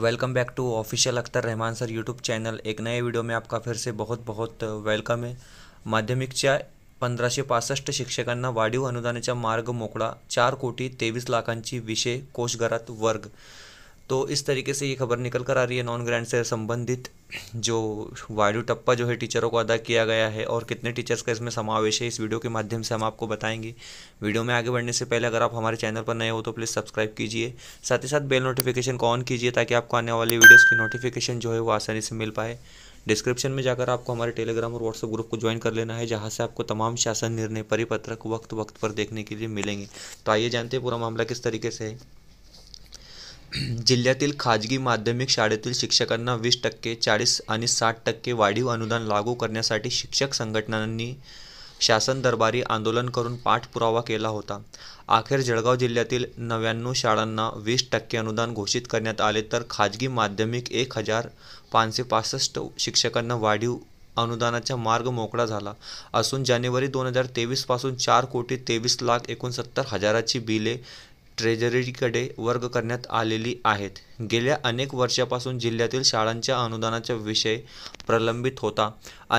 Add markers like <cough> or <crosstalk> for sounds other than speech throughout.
Welcome back to official Akhtar Rahman sir YouTube channel एक नए video में आपका फिर से बहुत बहुत वेलकम है माध्यमिकच्या पंधराशे पासष्ट शिक्षकांना वाढीव अनुदानाचा मार्ग मोकळा चार कोटी तेवीस लाखांची विषय कोषघरात वर्ग तो इस तरीके से ये खबर निकल कर आ रही है नॉन ग्रैंड से संबंधित जो वायु टप्पा जो है टीचरों को अदा किया गया है और कितने टीचर्स का इसमें समावेश है इस वीडियो के माध्यम से हम आपको बताएंगे वीडियो में आगे बढ़ने से पहले अगर आप हमारे चैनल पर नए हो तो प्लीज़ सब्सक्राइब कीजिए साथ ही साथ बेल नोटिफिकेशन को ऑन कीजिए ताकि आपको आने वाली वीडियोज़ की नोटिफिकेशन जो है वो आसानी से मिल पाए डिस्क्रिप्शन में जाकर आपको हमारे टेलीग्राम और व्हाट्सएप ग्रुप को ज्वाइन कर लेना है जहाँ से आपको तमाम शासन निर्णय परिपत्रक वक्त वक्त पर देखने के लिए मिलेंगे तो आइए जानते हैं पूरा मामला किस तरीके से है <clears throat> जिल्ह्यातील खाजगी माध्यमिक शाळेतील शिक्षकांना वीस टक्के चाळीस आणि साठ टक्के वाढीव अनुदान लागू करण्यासाठी शिक्षक संघटनांनी शासन दरबारी आंदोलन करून पाठपुरावा केला होता अखेर जळगाव जिल्ह्यातील नव्याण्णव शाळांना वीस टक्के अनुदान घोषित करण्यात आले तर खाजगी माध्यमिक एक हजार पाचशे पासष्ट शिक्षकांना वाढीव अनुदानाचा मार्ग मोकळा झाला असून जानेवारी दोन हजार तेवीसपासून चार कोटी तेवीस लाख एकोणसत्तर हजाराची बिले ट्रेजरीकडे वर्ग करण्यात आलेली आहेत गेल्या अनेक वर्षापासून जिल्ह्यातील शाळांच्या अनुदानाचा विषय प्रलंबित होता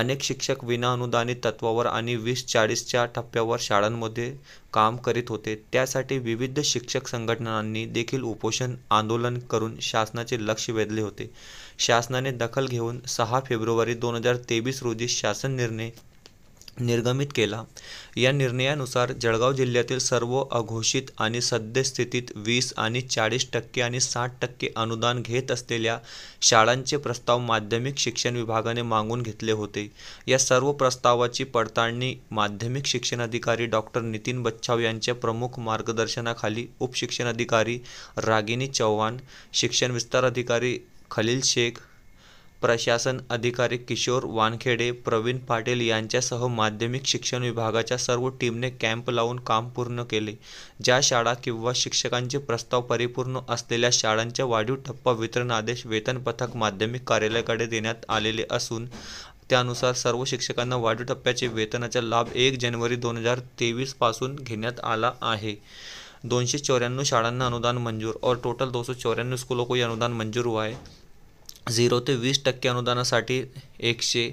अनेक शिक्षक विनाअनुदानित तत्वावर आणि वीस चाळीसच्या टप्प्यावर शाळांमध्ये काम करीत होते त्यासाठी विविध शिक्षक संघटनांनी देखील उपोषण आंदोलन करून शासनाचे लक्ष वेधले होते शासनाने दखल घेऊन सहा फेब्रुवारी दोन हजार तेवीस रोजी शासन निर्णय निर्गमित केला या निर्णयानुसार जळगाव जिल्ह्यातील सर्व अघोषित आणि सद्यस्थितीत वीस आणि चाळीस टक्के आणि साठ टक्के अनुदान घेत असलेल्या शाळांचे प्रस्ताव माध्यमिक शिक्षण विभागाने मागून घेतले होते या सर्व प्रस्तावाची पडताळणी माध्यमिक शिक्षण अधिकारी डॉक्टर नितीन बच्छाव यांच्या प्रमुख मार्गदर्शनाखाली उपशिक्षण अधिकारी रागिनी चव्हाण शिक्षण विस्तार अधिकारी खलील शेख प्रशासन अधिकारी किशोर वानखेडे प्रवीण पाटील यांच्यासह माध्यमिक शिक्षण विभागाच्या सर्व टीमने कॅम्प लावून काम पूर्ण केले ज्या शाळा किंवा शिक्षकांचे प्रस्ताव परिपूर्ण असलेल्या शाळांच्या वाढीव टप्पा वितरण आदेश वेतन पथक माध्यमिक कार्यालयाकडे देण्यात आलेले असून त्यानुसार सर्व शिक्षकांना वाढीव टप्प्याचे वेतनाचा लाभ एक जानेवारी दोन हजार तेवीसपासून घेण्यात आला आहे दोनशे चौऱ्याण्णव शाळांना अनुदान मंजूर और टोटल दोनशे चौऱ्याण्णव स्कूलों को अनुदान मंजूर हुआ है झिरो ते वीस टक्के अनुदानासाठी एकशे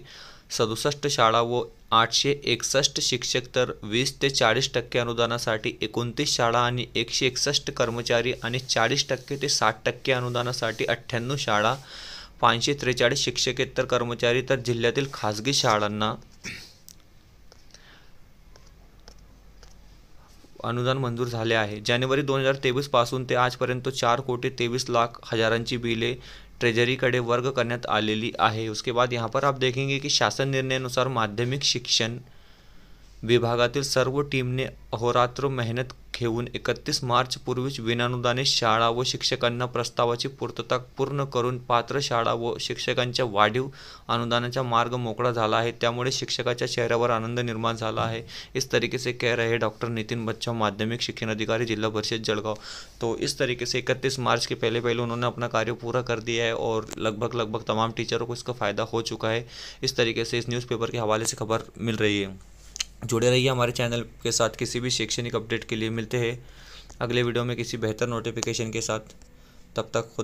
सदुसष्ट शाळा व आठशे एकसष्ट शिक्षक तर वीस ते चाळीस टक्के अनुदानासाठी एकोणतीस शाळा आणि एकशे एकसष्ट कर्मचारी आणि चाळीस टक्के ते साठ टक्के अनुदानासाठी अठ्ठ्याण्णव शाळा पाचशे त्रेचाळीस शिक्षकेतर कर्मचारी तर जिल्ह्यातील खाजगी शाळांना अनुदान मंजूर झाले आहे जानेवारी दोन हजार तेवीसपासून ते आजपर्यंत चार कोटी तेवीस लाख हजारांची बिले ट्रेजरीकडे वर्ग करण्यात आलेली आहे। उसके बाद यहाँ पर आप देखेंगे कि शासन निर्णय अनुसार माध्यमिक शिक्षण विभागातील सर्व टीमने अहोरात्र मेहनत ठेवून एकतीस मार्च पूर्वीच विनानुदाने शाळा व शिक्षकांना प्रस्तावाची पूर्तता पूर्ण करून पात्र शाळा व शिक्षकांच्या वाढीव अनुदानाचा मार्ग मोकळा झाला आहे त्यामुळे शिक्षकाच्या चेहऱ्यावर आनंद निर्माण झाला आहे इस तरीके से कह रहे डॉक्टर नितीन बच्चा माध्यमिक शिक्षण अधिकारी जिल्हा परिषद जळगाव तो इस तरीके से इकतीस मार्च के पहले पहले उन्होंने अपना कार्य पूरा कर दिया है और लगभग लगभग तमाम टीचरों को इसका फ़ायदा हो चुका है इस तरीके से इस न्यूज़पेपर के हवाले से खबर मिल रही है जुड़े रहिए हमारे चैनल के साथ किसी भी शैक्षणिक अपडेट के लिए मिलते हैं अगले वीडियो में किसी बेहतर नोटिफिकेशन के साथ तब तक